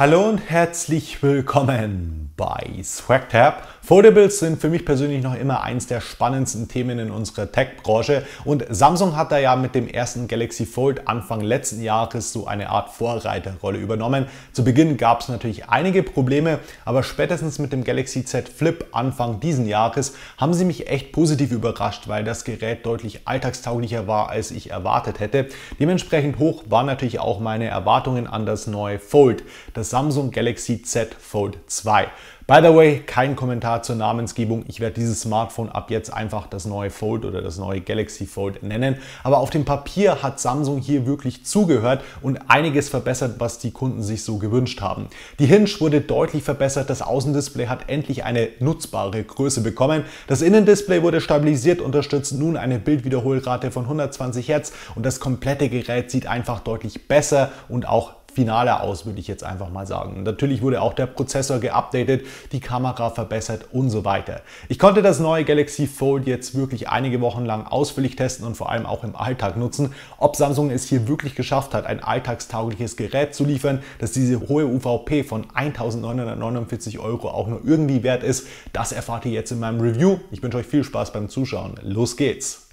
Hallo und herzlich willkommen bei SwagTab. Foldables sind für mich persönlich noch immer eins der spannendsten Themen in unserer Tech-Branche und Samsung hat da ja mit dem ersten Galaxy Fold Anfang letzten Jahres so eine Art Vorreiterrolle übernommen. Zu Beginn gab es natürlich einige Probleme, aber spätestens mit dem Galaxy Z Flip Anfang diesen Jahres haben sie mich echt positiv überrascht, weil das Gerät deutlich alltagstauglicher war, als ich erwartet hätte. Dementsprechend hoch waren natürlich auch meine Erwartungen an das neue Fold, das Samsung Galaxy Z Fold 2. By the way, kein Kommentar zur Namensgebung. Ich werde dieses Smartphone ab jetzt einfach das neue Fold oder das neue Galaxy Fold nennen. Aber auf dem Papier hat Samsung hier wirklich zugehört und einiges verbessert, was die Kunden sich so gewünscht haben. Die Hinge wurde deutlich verbessert. Das Außendisplay hat endlich eine nutzbare Größe bekommen. Das Innendisplay wurde stabilisiert, unterstützt nun eine Bildwiederholrate von 120 Hertz und das komplette Gerät sieht einfach deutlich besser und auch finaler aus, würde ich jetzt einfach mal sagen. Natürlich wurde auch der Prozessor geupdatet, die Kamera verbessert und so weiter. Ich konnte das neue Galaxy Fold jetzt wirklich einige Wochen lang ausführlich testen und vor allem auch im Alltag nutzen. Ob Samsung es hier wirklich geschafft hat, ein alltagstaugliches Gerät zu liefern, das diese hohe UVP von 1949 Euro auch nur irgendwie wert ist, das erfahrt ihr jetzt in meinem Review. Ich wünsche euch viel Spaß beim Zuschauen. Los geht's!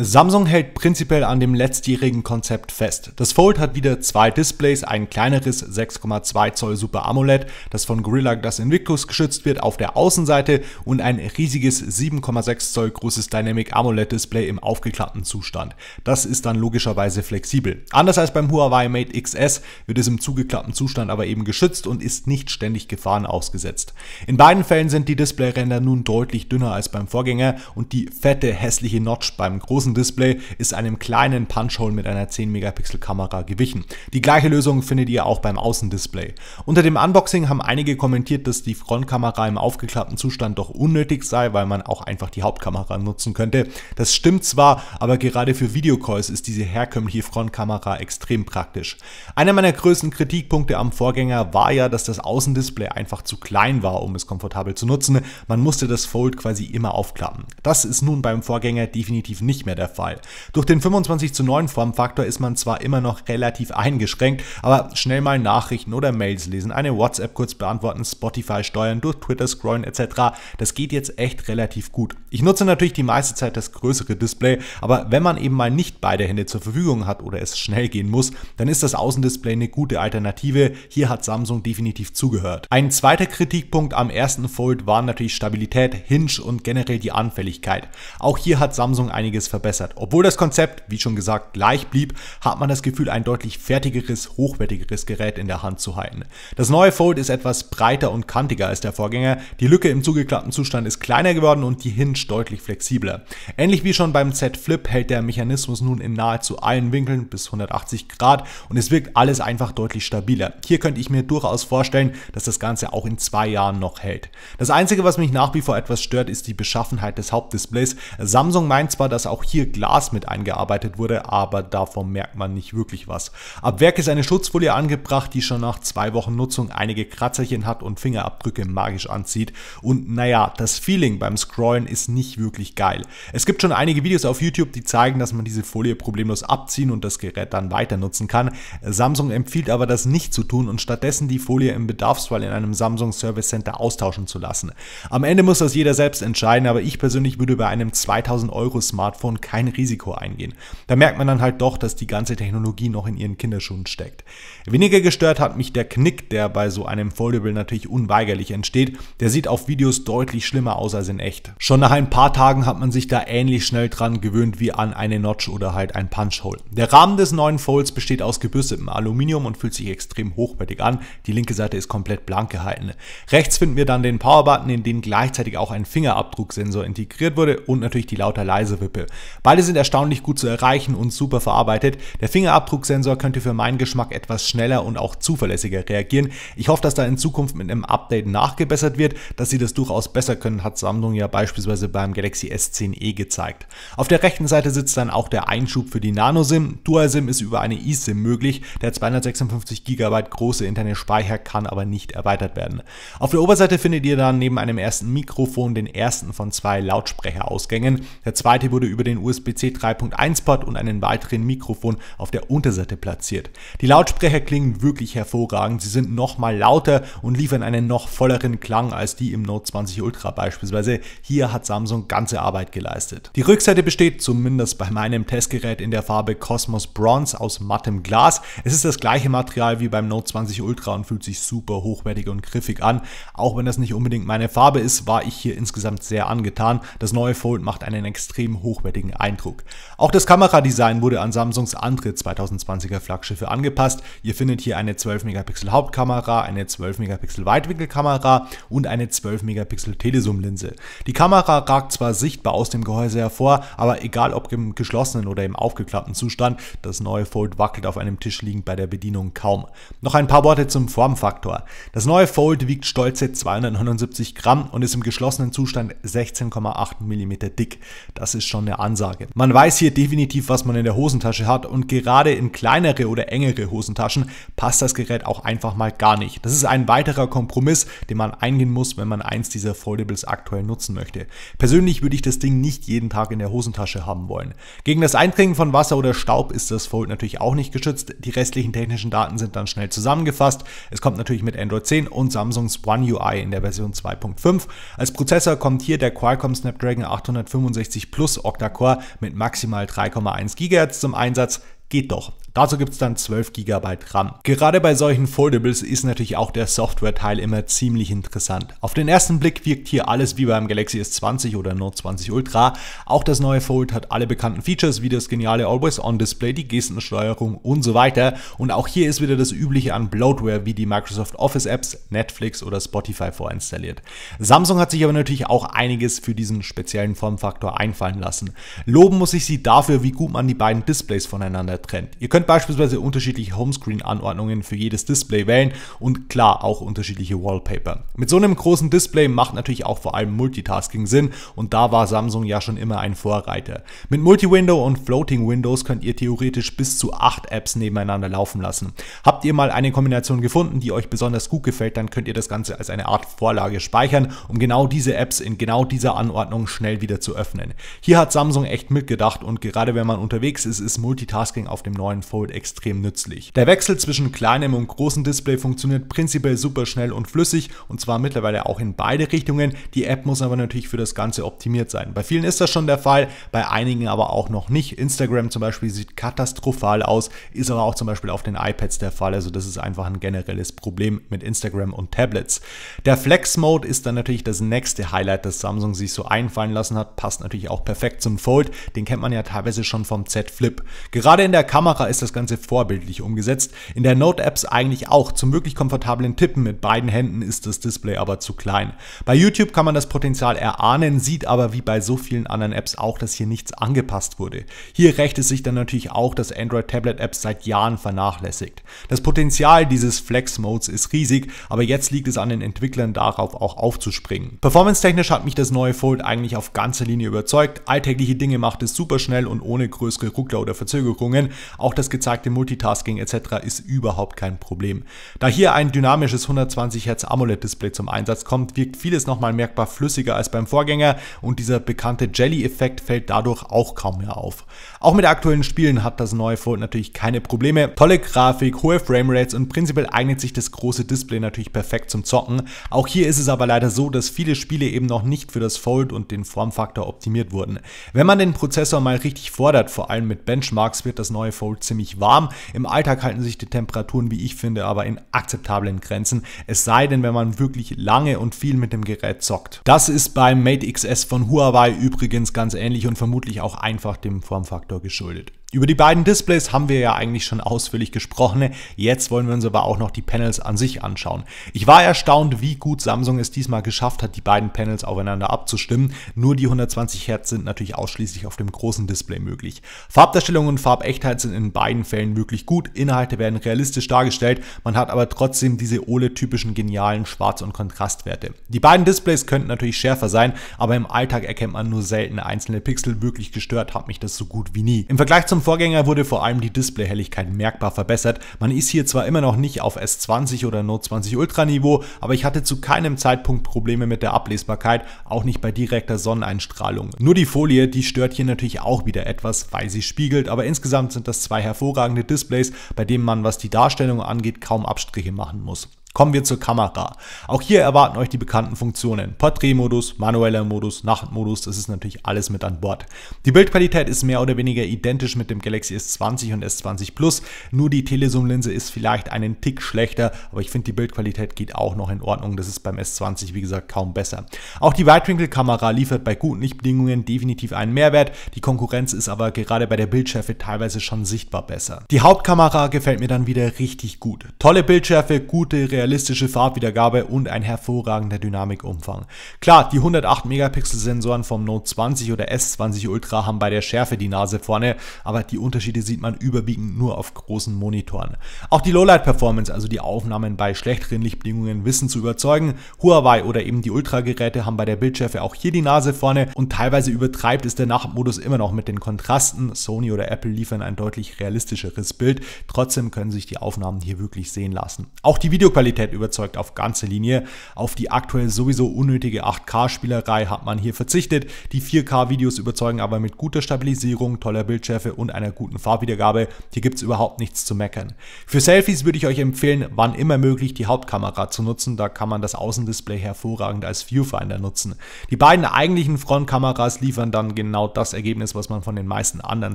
Samsung hält prinzipiell an dem letztjährigen Konzept fest. Das Fold hat wieder zwei Displays, ein kleineres 6,2 Zoll Super AMOLED, das von Gorilla Glass Invictus geschützt wird auf der Außenseite und ein riesiges 7,6 Zoll großes Dynamic AMOLED Display im aufgeklappten Zustand. Das ist dann logischerweise flexibel. Anders als beim Huawei Mate XS wird es im zugeklappten Zustand aber eben geschützt und ist nicht ständig Gefahren ausgesetzt. In beiden Fällen sind die Displayränder nun deutlich dünner als beim Vorgänger und die fette hässliche Notch beim großen Display ist einem kleinen Punchhole mit einer 10 Megapixel Kamera gewichen. Die gleiche Lösung findet ihr auch beim Außendisplay. Unter dem Unboxing haben einige kommentiert, dass die Frontkamera im aufgeklappten Zustand doch unnötig sei, weil man auch einfach die Hauptkamera nutzen könnte. Das stimmt zwar, aber gerade für Videocalls ist diese herkömmliche Frontkamera extrem praktisch. Einer meiner größten Kritikpunkte am Vorgänger war ja, dass das Außendisplay einfach zu klein war, um es komfortabel zu nutzen. Man musste das Fold quasi immer aufklappen. Das ist nun beim Vorgänger definitiv nicht mehr der Fall. Durch den 25 zu 9 Formfaktor ist man zwar immer noch relativ eingeschränkt, aber schnell mal Nachrichten oder Mails lesen, eine WhatsApp kurz beantworten, Spotify steuern, durch Twitter scrollen etc. Das geht jetzt echt relativ gut. Ich nutze natürlich die meiste Zeit das größere Display, aber wenn man eben mal nicht beide Hände zur Verfügung hat oder es schnell gehen muss, dann ist das Außendisplay eine gute Alternative. Hier hat Samsung definitiv zugehört. Ein zweiter Kritikpunkt am ersten Fold waren natürlich Stabilität, Hinge und generell die Anfälligkeit. Auch hier hat Samsung einiges verbessert verbessert. Obwohl das Konzept, wie schon gesagt, gleich blieb, hat man das Gefühl, ein deutlich fertigeres, hochwertigeres Gerät in der Hand zu halten. Das neue Fold ist etwas breiter und kantiger als der Vorgänger, die Lücke im zugeklappten Zustand ist kleiner geworden und die Hinge deutlich flexibler. Ähnlich wie schon beim Z Flip hält der Mechanismus nun in nahezu allen Winkeln bis 180 Grad und es wirkt alles einfach deutlich stabiler. Hier könnte ich mir durchaus vorstellen, dass das Ganze auch in zwei Jahren noch hält. Das Einzige, was mich nach wie vor etwas stört, ist die Beschaffenheit des Hauptdisplays. Samsung meint zwar, dass auch hier Glas mit eingearbeitet wurde, aber davon merkt man nicht wirklich was. Ab Werk ist eine Schutzfolie angebracht, die schon nach zwei Wochen Nutzung einige Kratzerchen hat und Fingerabdrücke magisch anzieht. Und naja, das Feeling beim Scrollen ist nicht wirklich geil. Es gibt schon einige Videos auf YouTube, die zeigen, dass man diese Folie problemlos abziehen und das Gerät dann weiter nutzen kann. Samsung empfiehlt aber, das nicht zu tun und stattdessen die Folie im Bedarfsfall in einem Samsung Service Center austauschen zu lassen. Am Ende muss das jeder selbst entscheiden, aber ich persönlich würde bei einem 2000 Euro Smartphone und kein Risiko eingehen. Da merkt man dann halt doch, dass die ganze Technologie noch in ihren Kinderschuhen steckt. Weniger gestört hat mich der Knick, der bei so einem Foldable natürlich unweigerlich entsteht. Der sieht auf Videos deutlich schlimmer aus als in echt. Schon nach ein paar Tagen hat man sich da ähnlich schnell dran gewöhnt wie an eine Notch oder halt ein Punchhole. Der Rahmen des neuen Folds besteht aus gebürstetem Aluminium und fühlt sich extrem hochwertig an. Die linke Seite ist komplett blank gehalten. Rechts finden wir dann den power in den gleichzeitig auch ein Fingerabdrucksensor integriert wurde und natürlich die lauter leise Wippe. Beide sind erstaunlich gut zu erreichen und super verarbeitet. Der Fingerabdrucksensor könnte für meinen Geschmack etwas schneller und auch zuverlässiger reagieren. Ich hoffe, dass da in Zukunft mit einem Update nachgebessert wird, dass sie das durchaus besser können, hat Samsung ja beispielsweise beim Galaxy S10e gezeigt. Auf der rechten Seite sitzt dann auch der Einschub für die Nano-SIM. Dual-SIM ist über eine eSIM möglich. Der 256 GB große interne Speicher kann aber nicht erweitert werden. Auf der Oberseite findet ihr dann neben einem ersten Mikrofon den ersten von zwei Lautsprecherausgängen. Der zweite wurde über den den USB-C 3.1-Port und einen weiteren Mikrofon auf der Unterseite platziert. Die Lautsprecher klingen wirklich hervorragend, sie sind nochmal lauter und liefern einen noch volleren Klang als die im Note 20 Ultra beispielsweise. Hier hat Samsung ganze Arbeit geleistet. Die Rückseite besteht zumindest bei meinem Testgerät in der Farbe Cosmos Bronze aus mattem Glas. Es ist das gleiche Material wie beim Note 20 Ultra und fühlt sich super hochwertig und griffig an. Auch wenn das nicht unbedingt meine Farbe ist, war ich hier insgesamt sehr angetan. Das neue Fold macht einen extrem hochwertigen kurzfristigen Eindruck. Auch das Kameradesign wurde an Samsungs andere 2020er Flaggschiffe angepasst. Ihr findet hier eine 12 Megapixel Hauptkamera, eine 12 Megapixel Weitwinkelkamera und eine 12 Megapixel Telezoom-Linse. Die Kamera ragt zwar sichtbar aus dem Gehäuse hervor, aber egal ob im geschlossenen oder im aufgeklappten Zustand, das neue Fold wackelt auf einem Tisch liegend bei der Bedienung kaum. Noch ein paar Worte zum Formfaktor. Das neue Fold wiegt stolze 279 Gramm und ist im geschlossenen Zustand 16,8 mm dick. Das ist schon eine Ansage. Ansage. Man weiß hier definitiv, was man in der Hosentasche hat und gerade in kleinere oder engere Hosentaschen passt das Gerät auch einfach mal gar nicht. Das ist ein weiterer Kompromiss, den man eingehen muss, wenn man eins dieser Foldables aktuell nutzen möchte. Persönlich würde ich das Ding nicht jeden Tag in der Hosentasche haben wollen. Gegen das Eindringen von Wasser oder Staub ist das Fold natürlich auch nicht geschützt. Die restlichen technischen Daten sind dann schnell zusammengefasst. Es kommt natürlich mit Android 10 und Samsungs One UI in der Version 2.5. Als Prozessor kommt hier der Qualcomm Snapdragon 865 Plus Octa-Core aber mit maximal 3,1 GHz zum Einsatz geht doch. Dazu gibt es dann 12 GB RAM. Gerade bei solchen Foldables ist natürlich auch der Software-Teil immer ziemlich interessant. Auf den ersten Blick wirkt hier alles wie beim Galaxy S20 oder Note 20 Ultra. Auch das neue Fold hat alle bekannten Features wie das geniale Always-On-Display, die Gestensteuerung und so weiter. Und auch hier ist wieder das übliche an Bloatware wie die Microsoft Office Apps, Netflix oder Spotify vorinstalliert. Samsung hat sich aber natürlich auch einiges für diesen speziellen Formfaktor einfallen lassen. Loben muss ich sie dafür, wie gut man die beiden Displays voneinander trennt. Ihr könnt beispielsweise unterschiedliche Homescreen-Anordnungen für jedes Display wählen und klar auch unterschiedliche Wallpaper. Mit so einem großen Display macht natürlich auch vor allem Multitasking Sinn und da war Samsung ja schon immer ein Vorreiter. Mit Multi-Window und Floating Windows könnt ihr theoretisch bis zu 8 Apps nebeneinander laufen lassen. Habt ihr mal eine Kombination gefunden, die euch besonders gut gefällt, dann könnt ihr das Ganze als eine Art Vorlage speichern, um genau diese Apps in genau dieser Anordnung schnell wieder zu öffnen. Hier hat Samsung echt mitgedacht und gerade wenn man unterwegs ist, ist Multitasking auf dem neuen Phone Fold extrem nützlich. Der Wechsel zwischen kleinem und großem Display funktioniert prinzipiell super schnell und flüssig und zwar mittlerweile auch in beide Richtungen. Die App muss aber natürlich für das Ganze optimiert sein. Bei vielen ist das schon der Fall, bei einigen aber auch noch nicht. Instagram zum Beispiel sieht katastrophal aus, ist aber auch zum Beispiel auf den iPads der Fall. Also das ist einfach ein generelles Problem mit Instagram und Tablets. Der Flex Mode ist dann natürlich das nächste Highlight, das Samsung sich so einfallen lassen hat. Passt natürlich auch perfekt zum Fold. Den kennt man ja teilweise schon vom Z Flip. Gerade in der Kamera ist ist das Ganze vorbildlich umgesetzt. In der Note-Apps eigentlich auch. Zum wirklich komfortablen Tippen mit beiden Händen ist das Display aber zu klein. Bei YouTube kann man das Potenzial erahnen, sieht aber wie bei so vielen anderen Apps auch, dass hier nichts angepasst wurde. Hier rächt es sich dann natürlich auch, dass Android Tablet Apps seit Jahren vernachlässigt. Das Potenzial dieses Flex Modes ist riesig, aber jetzt liegt es an den Entwicklern darauf auch aufzuspringen. Performance-technisch hat mich das neue Fold eigentlich auf ganzer Linie überzeugt. Alltägliche Dinge macht es super schnell und ohne größere Ruckler oder Verzögerungen. Auch das alles gezeigte Multitasking etc. ist überhaupt kein Problem. Da hier ein dynamisches 120 Hz AMOLED-Display zum Einsatz kommt, wirkt vieles nochmal merkbar flüssiger als beim Vorgänger und dieser bekannte Jelly-Effekt fällt dadurch auch kaum mehr auf. Auch mit aktuellen Spielen hat das neue Fold natürlich keine Probleme. Tolle Grafik, hohe Framerates und prinzipiell eignet sich das große Display natürlich perfekt zum Zocken. Auch hier ist es aber leider so, dass viele Spiele eben noch nicht für das Fold und den Formfaktor optimiert wurden. Wenn man den Prozessor mal richtig fordert, vor allem mit Benchmarks, wird das neue Fold ziemlich ziemlich warm. Im Alltag halten sich die Temperaturen, wie ich finde, aber in akzeptablen Grenzen. Es sei denn, wenn man wirklich lange und viel mit dem Gerät zockt. Das ist beim Mate XS von Huawei übrigens ganz ähnlich und vermutlich auch einfach dem Formfaktor geschuldet. Über die beiden Displays haben wir ja eigentlich schon ausführlich gesprochen. Jetzt wollen wir uns aber auch noch die Panels an sich anschauen. Ich war erstaunt, wie gut Samsung es diesmal geschafft hat, die beiden Panels aufeinander abzustimmen. Nur die 120 Hertz sind natürlich ausschließlich auf dem großen Display möglich. Farbdarstellung und Farbechtheit sind in beiden Fällen wirklich gut. Inhalte werden realistisch dargestellt. Man hat aber trotzdem diese OLED-typischen genialen Schwarz- und Kontrastwerte. Die beiden Displays könnten natürlich schärfer sein, aber im Alltag erkennt man nur selten einzelne Pixel. Wirklich gestört hat mich das so gut wie nie. Im Vergleich zum zum Vorgänger wurde vor allem die Displayhelligkeit merkbar verbessert. Man ist hier zwar immer noch nicht auf S20 oder Note 20 Ultra Niveau, aber ich hatte zu keinem Zeitpunkt Probleme mit der Ablesbarkeit, auch nicht bei direkter Sonneneinstrahlung. Nur die Folie, die stört hier natürlich auch wieder etwas, weil sie spiegelt, aber insgesamt sind das zwei hervorragende Displays, bei denen man, was die Darstellung angeht, kaum Abstriche machen muss. Kommen wir zur Kamera. Auch hier erwarten euch die bekannten Funktionen. Porträtmodus, manueller Modus, Nachtmodus, das ist natürlich alles mit an Bord. Die Bildqualität ist mehr oder weniger identisch mit dem Galaxy S20 und S20 Plus, nur die telesum linse ist vielleicht einen Tick schlechter, aber ich finde die Bildqualität geht auch noch in Ordnung, das ist beim S20 wie gesagt kaum besser. Auch die Weitwinkelkamera liefert bei guten Lichtbedingungen definitiv einen Mehrwert, die Konkurrenz ist aber gerade bei der Bildschärfe teilweise schon sichtbar besser. Die Hauptkamera gefällt mir dann wieder richtig gut. Tolle Bildschärfe, gute Realität, realistische Farbwiedergabe und ein hervorragender Dynamikumfang. Klar, die 108 Megapixel Sensoren vom Note 20 oder S20 Ultra haben bei der Schärfe die Nase vorne, aber die Unterschiede sieht man überwiegend nur auf großen Monitoren. Auch die Lowlight Performance, also die Aufnahmen bei schlechteren Lichtbedingungen wissen zu überzeugen. Huawei oder eben die Ultra Geräte haben bei der Bildschärfe auch hier die Nase vorne und teilweise übertreibt es der Nachtmodus immer noch mit den Kontrasten. Sony oder Apple liefern ein deutlich realistischeres Bild, trotzdem können sich die Aufnahmen hier wirklich sehen lassen. Auch die Videoqualität Qualität überzeugt auf ganze Linie. Auf die aktuell sowieso unnötige 8K-Spielerei hat man hier verzichtet. Die 4K-Videos überzeugen aber mit guter Stabilisierung, toller Bildschärfe und einer guten Farbwiedergabe. Hier gibt es überhaupt nichts zu meckern. Für Selfies würde ich euch empfehlen, wann immer möglich die Hauptkamera zu nutzen. Da kann man das Außendisplay hervorragend als Viewfinder nutzen. Die beiden eigentlichen Frontkameras liefern dann genau das Ergebnis, was man von den meisten anderen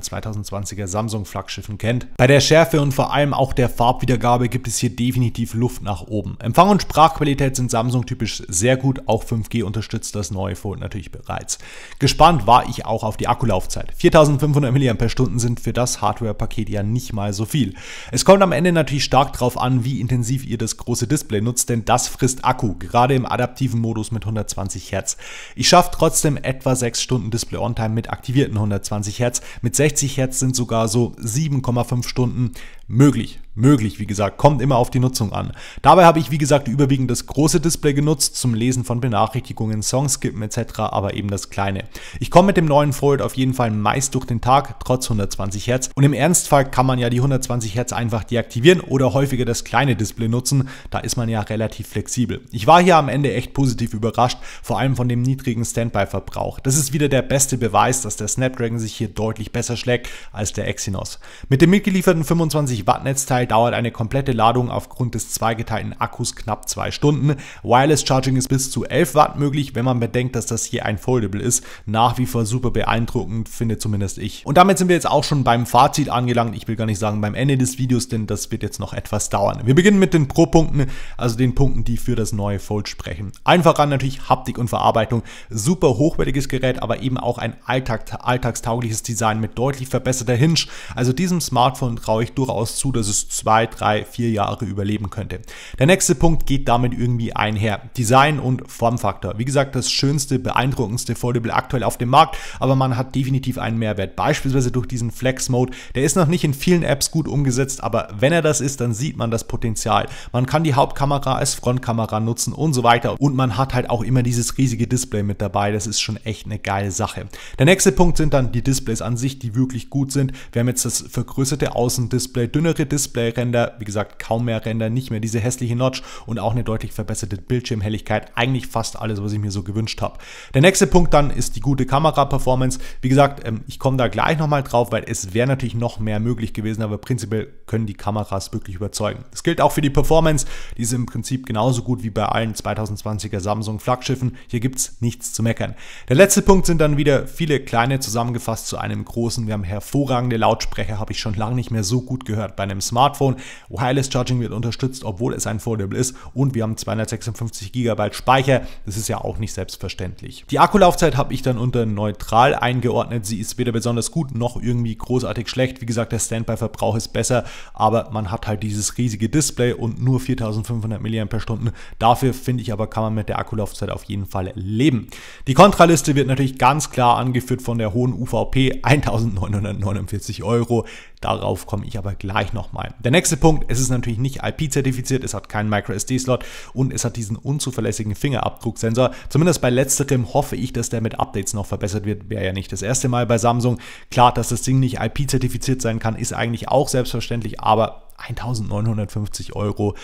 2020er Samsung-Flaggschiffen kennt. Bei der Schärfe und vor allem auch der Farbwiedergabe gibt es hier definitiv Luft nach oben. Empfang und Sprachqualität sind Samsung typisch sehr gut, auch 5G unterstützt das neue Phone natürlich bereits. Gespannt war ich auch auf die Akkulaufzeit. 4500 mAh sind für das Hardware-Paket ja nicht mal so viel. Es kommt am Ende natürlich stark darauf an, wie intensiv ihr das große Display nutzt, denn das frisst Akku, gerade im adaptiven Modus mit 120 Hertz. Ich schaffe trotzdem etwa 6 Stunden Display on Time mit aktivierten 120 Hertz. Mit 60 Hertz sind sogar so 7,5 Stunden möglich möglich. Wie gesagt, kommt immer auf die Nutzung an. Dabei habe ich, wie gesagt, überwiegend das große Display genutzt zum Lesen von Benachrichtigungen, Songs skippen etc., aber eben das kleine. Ich komme mit dem neuen Fold auf jeden Fall meist durch den Tag, trotz 120 Hertz. Und im Ernstfall kann man ja die 120 Hertz einfach deaktivieren oder häufiger das kleine Display nutzen. Da ist man ja relativ flexibel. Ich war hier am Ende echt positiv überrascht, vor allem von dem niedrigen Standby-Verbrauch. Das ist wieder der beste Beweis, dass der Snapdragon sich hier deutlich besser schlägt als der Exynos. Mit dem mitgelieferten 25 Watt Netzteil Teil dauert eine komplette Ladung aufgrund des zweigeteilten Akkus knapp zwei Stunden. Wireless Charging ist bis zu 11 Watt möglich, wenn man bedenkt, dass das hier ein Foldable ist. Nach wie vor super beeindruckend, finde zumindest ich. Und damit sind wir jetzt auch schon beim Fazit angelangt. Ich will gar nicht sagen beim Ende des Videos, denn das wird jetzt noch etwas dauern. Wir beginnen mit den Pro-Punkten, also den Punkten, die für das neue Fold sprechen. Einfach an natürlich Haptik und Verarbeitung. Super hochwertiges Gerät, aber eben auch ein Alltag, alltagstaugliches Design mit deutlich verbesserter Hinge. Also diesem Smartphone traue ich durchaus zu, dass es zwei, drei, vier Jahre überleben könnte. Der nächste Punkt geht damit irgendwie einher. Design und Formfaktor. Wie gesagt, das schönste, beeindruckendste Foldable aktuell auf dem Markt, aber man hat definitiv einen Mehrwert. Beispielsweise durch diesen Flex Mode. Der ist noch nicht in vielen Apps gut umgesetzt, aber wenn er das ist, dann sieht man das Potenzial. Man kann die Hauptkamera als Frontkamera nutzen und so weiter. Und man hat halt auch immer dieses riesige Display mit dabei. Das ist schon echt eine geile Sache. Der nächste Punkt sind dann die Displays an sich, die wirklich gut sind. Wir haben jetzt das vergrößerte Außendisplay, dünnere Display, äh, Render, wie gesagt, kaum mehr Render, nicht mehr diese hässliche Notch und auch eine deutlich verbesserte Bildschirmhelligkeit. Eigentlich fast alles, was ich mir so gewünscht habe. Der nächste Punkt dann ist die gute Kamera-Performance. Wie gesagt, ähm, ich komme da gleich nochmal drauf, weil es wäre natürlich noch mehr möglich gewesen, aber prinzipiell können die Kameras wirklich überzeugen. Das gilt auch für die Performance. Die ist im Prinzip genauso gut wie bei allen 2020er Samsung-Flaggschiffen. Hier gibt es nichts zu meckern. Der letzte Punkt sind dann wieder viele kleine zusammengefasst zu einem großen. Wir haben hervorragende Lautsprecher, habe ich schon lange nicht mehr so gut gehört bei einem Smartphone. Smartphone. Wireless Charging wird unterstützt, obwohl es ein Foldable ist. Und wir haben 256 GB Speicher. Das ist ja auch nicht selbstverständlich. Die Akkulaufzeit habe ich dann unter neutral eingeordnet. Sie ist weder besonders gut noch irgendwie großartig schlecht. Wie gesagt, der Standby-Verbrauch ist besser, aber man hat halt dieses riesige Display und nur 4500 mAh. Dafür finde ich aber, kann man mit der Akkulaufzeit auf jeden Fall leben. Die Kontraliste wird natürlich ganz klar angeführt von der hohen UVP 1949 Euro. Darauf komme ich aber gleich nochmal. Der nächste Punkt, es ist natürlich nicht IP-zertifiziert, es hat keinen MicroSD-Slot und es hat diesen unzuverlässigen Fingerabdrucksensor. Zumindest bei letzterem hoffe ich, dass der mit Updates noch verbessert wird. Wäre ja nicht das erste Mal bei Samsung. Klar, dass das Ding nicht IP-zertifiziert sein kann, ist eigentlich auch selbstverständlich, aber 1950 Euro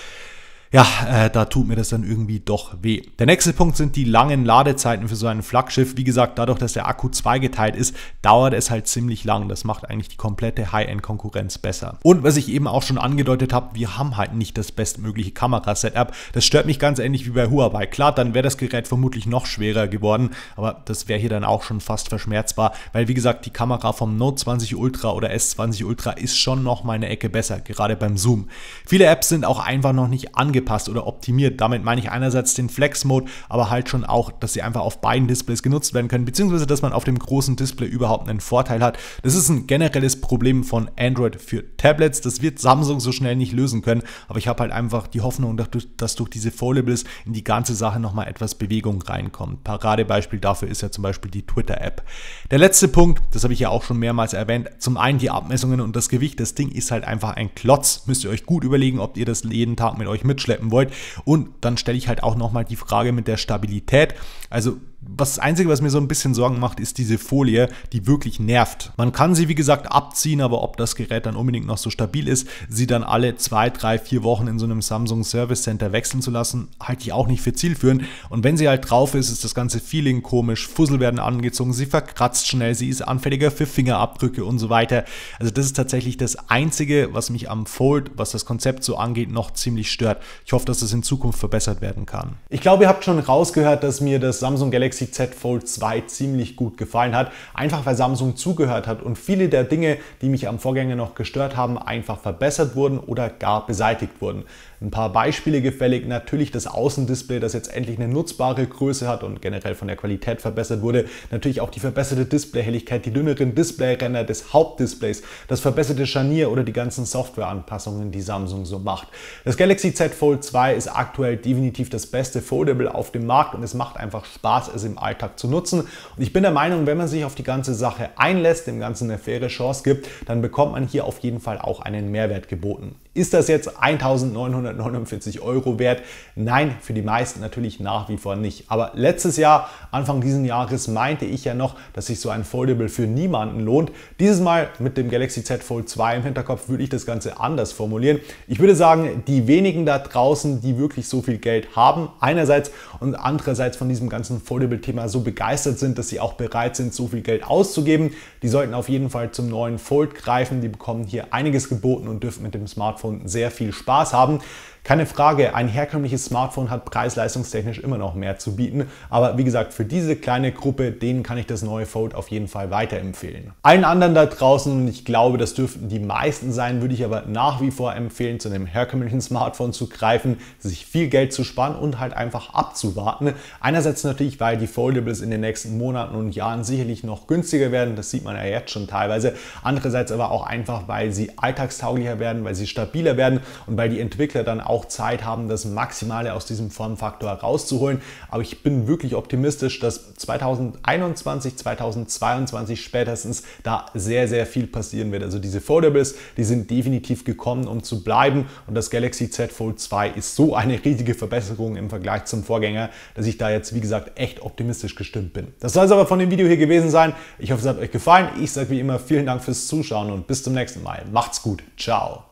ja, äh, da tut mir das dann irgendwie doch weh. Der nächste Punkt sind die langen Ladezeiten für so ein Flaggschiff. Wie gesagt, dadurch, dass der Akku zweigeteilt ist, dauert es halt ziemlich lang. Das macht eigentlich die komplette High-End-Konkurrenz besser. Und was ich eben auch schon angedeutet habe, wir haben halt nicht das bestmögliche Kamerasetup. Das stört mich ganz ähnlich wie bei Huawei. Klar, dann wäre das Gerät vermutlich noch schwerer geworden, aber das wäre hier dann auch schon fast verschmerzbar, weil wie gesagt, die Kamera vom Note 20 Ultra oder S20 Ultra ist schon noch mal eine Ecke besser, gerade beim Zoom. Viele Apps sind auch einfach noch nicht angekommen angepasst oder optimiert. Damit meine ich einerseits den Flex-Mode, aber halt schon auch, dass sie einfach auf beiden Displays genutzt werden können, beziehungsweise dass man auf dem großen Display überhaupt einen Vorteil hat. Das ist ein generelles Problem von Android für Tablets. Das wird Samsung so schnell nicht lösen können, aber ich habe halt einfach die Hoffnung, dass durch, dass durch diese Foldables in die ganze Sache nochmal etwas Bewegung reinkommt. Paradebeispiel dafür ist ja zum Beispiel die Twitter-App. Der letzte Punkt, das habe ich ja auch schon mehrmals erwähnt, zum einen die Abmessungen und das Gewicht. Das Ding ist halt einfach ein Klotz. Müsst ihr euch gut überlegen, ob ihr das jeden Tag mit euch mitschleppt schleppen wollt. Und dann stelle ich halt auch nochmal die Frage mit der Stabilität. Also was das Einzige, was mir so ein bisschen Sorgen macht, ist diese Folie, die wirklich nervt. Man kann sie, wie gesagt, abziehen, aber ob das Gerät dann unbedingt noch so stabil ist, sie dann alle zwei, drei, vier Wochen in so einem Samsung Service Center wechseln zu lassen, halte ich auch nicht für zielführend. Und wenn sie halt drauf ist, ist das ganze Feeling komisch, Fussel werden angezogen, sie verkratzt schnell, sie ist anfälliger für Fingerabdrücke und so weiter. Also das ist tatsächlich das Einzige, was mich am Fold, was das Konzept so angeht, noch ziemlich stört. Ich hoffe, dass das in Zukunft verbessert werden kann. Ich glaube, ihr habt schon rausgehört, dass mir das Samsung Galaxy Galaxy Z Fold 2 ziemlich gut gefallen hat, einfach weil Samsung zugehört hat und viele der Dinge, die mich am Vorgänger noch gestört haben, einfach verbessert wurden oder gar beseitigt wurden. Ein paar Beispiele gefällig, natürlich das Außendisplay, das jetzt endlich eine nutzbare Größe hat und generell von der Qualität verbessert wurde, natürlich auch die verbesserte Displayhelligkeit, die dünneren Displayränder des Hauptdisplays, das verbesserte Scharnier oder die ganzen Softwareanpassungen, die Samsung so macht. Das Galaxy Z Fold 2 ist aktuell definitiv das beste Foldable auf dem Markt und es macht einfach Spaß, es Privates im Alltag zu nutzen. Und ich bin der Meinung, wenn man sich auf die ganze Sache einlässt, dem Ganzen eine faire Chance gibt, dann bekommt man hier auf jeden Fall auch einen Mehrwert geboten. Ist das jetzt 1949 Euro wert? Nein, für die meisten natürlich nach wie vor nicht. Aber letztes Jahr, Anfang dieses Jahres, meinte ich ja noch, dass sich so ein Foldable für niemanden lohnt. Dieses Mal mit dem Galaxy Z Fold 2 im Hinterkopf würde ich das Ganze anders formulieren. Ich würde sagen, die wenigen da draußen, die wirklich so viel Geld haben, einerseits und andererseits von diesem ganzen Foldable-Thema so begeistert sind, dass sie auch bereit sind, so viel Geld auszugeben, die sollten auf jeden Fall zum neuen Fold greifen. Die bekommen hier einiges geboten und dürfen mit dem Smartphone Smartphone sehr viel Spaß haben. Keine Frage, ein herkömmliches Smartphone hat preis-leistungstechnisch immer noch mehr zu bieten, aber wie gesagt, für diese kleine Gruppe, denen kann ich das neue Fold auf jeden Fall weiterempfehlen. Allen anderen da draußen, und ich glaube, das dürften die meisten sein, würde ich aber nach wie vor empfehlen, zu einem herkömmlichen Smartphone zu greifen, sich viel Geld zu sparen und halt einfach abzuwarten. Einerseits natürlich, weil die Foldables in den nächsten Monaten und Jahren sicherlich noch günstiger werden, das sieht man ja jetzt schon teilweise. Andererseits aber auch einfach, weil sie alltagstauglicher werden, weil sie stabiler werden und weil die Entwickler dann auch auch Zeit haben, das Maximale aus diesem Formfaktor herauszuholen. Aber ich bin wirklich optimistisch, dass 2021, 2022 spätestens da sehr, sehr viel passieren wird. Also diese Foldables, die sind definitiv gekommen, um zu bleiben. Und das Galaxy Z Fold 2 ist so eine riesige Verbesserung im Vergleich zum Vorgänger, dass ich da jetzt, wie gesagt, echt optimistisch gestimmt bin. Das soll es aber von dem Video hier gewesen sein. Ich hoffe, es hat euch gefallen. Ich sage wie immer vielen Dank fürs Zuschauen und bis zum nächsten Mal. Macht's gut. Ciao.